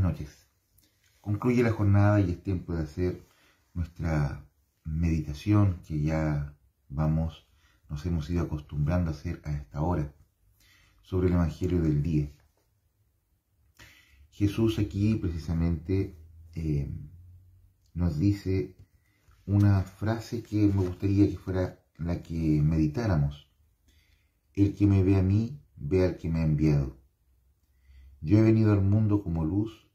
noches. Concluye la jornada y es tiempo de hacer nuestra meditación que ya vamos, nos hemos ido acostumbrando a hacer a esta hora sobre el Evangelio del día. Jesús aquí precisamente eh, nos dice una frase que me gustaría que fuera la que meditáramos. El que me ve a mí, ve al que me ha enviado. Yo he venido al mundo como luz,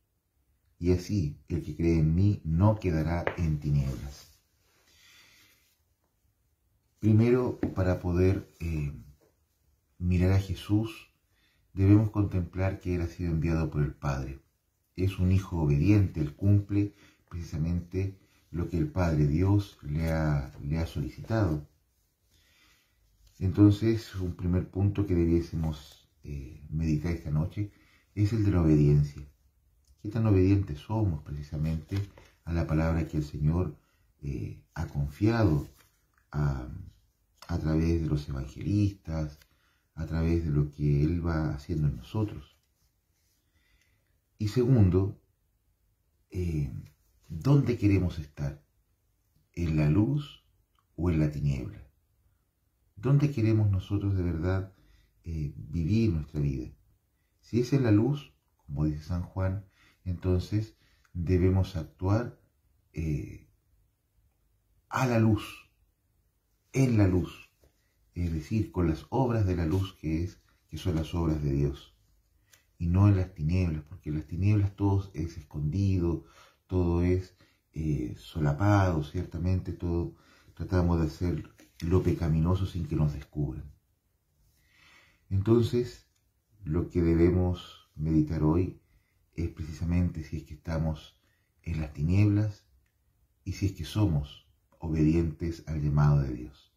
y así el que cree en mí no quedará en tinieblas. Primero, para poder eh, mirar a Jesús, debemos contemplar que Él ha sido enviado por el Padre. Es un Hijo obediente, Él cumple precisamente lo que el Padre Dios le ha, solicitado. Entonces, un primer punto que debiésemos eh, meditar esta noche es el de la obediencia. ¿Qué tan obedientes somos precisamente a la palabra que el Señor eh, ha confiado a, través de los evangelistas, a través de lo que Él va haciendo en nosotros? Y segundo, eh, ¿dónde queremos estar? ¿En la luz o en la tiniebla? ¿Dónde queremos nosotros de verdad eh, vivir nuestra vida? Si es en la luz, como dice San Juan, entonces debemos actuar eh, a la luz, en la luz, es decir, con las obras de la luz que, es, que son las obras de Dios, y no en las tinieblas, porque en las tinieblas todo es escondido, todo es eh, solapado, ciertamente, todo tratamos de hacer lo pecaminoso sin que nos descubran. Entonces, lo que debemos meditar hoy es precisamente si es que estamos en las tinieblas y si es que somos obedientes al llamado de Dios.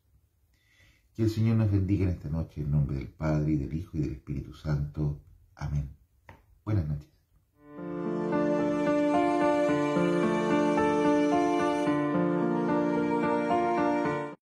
Que el Señor nos bendiga en esta noche en nombre del Padre, y del Hijo y del Espíritu Santo. Amén. Buenas noches.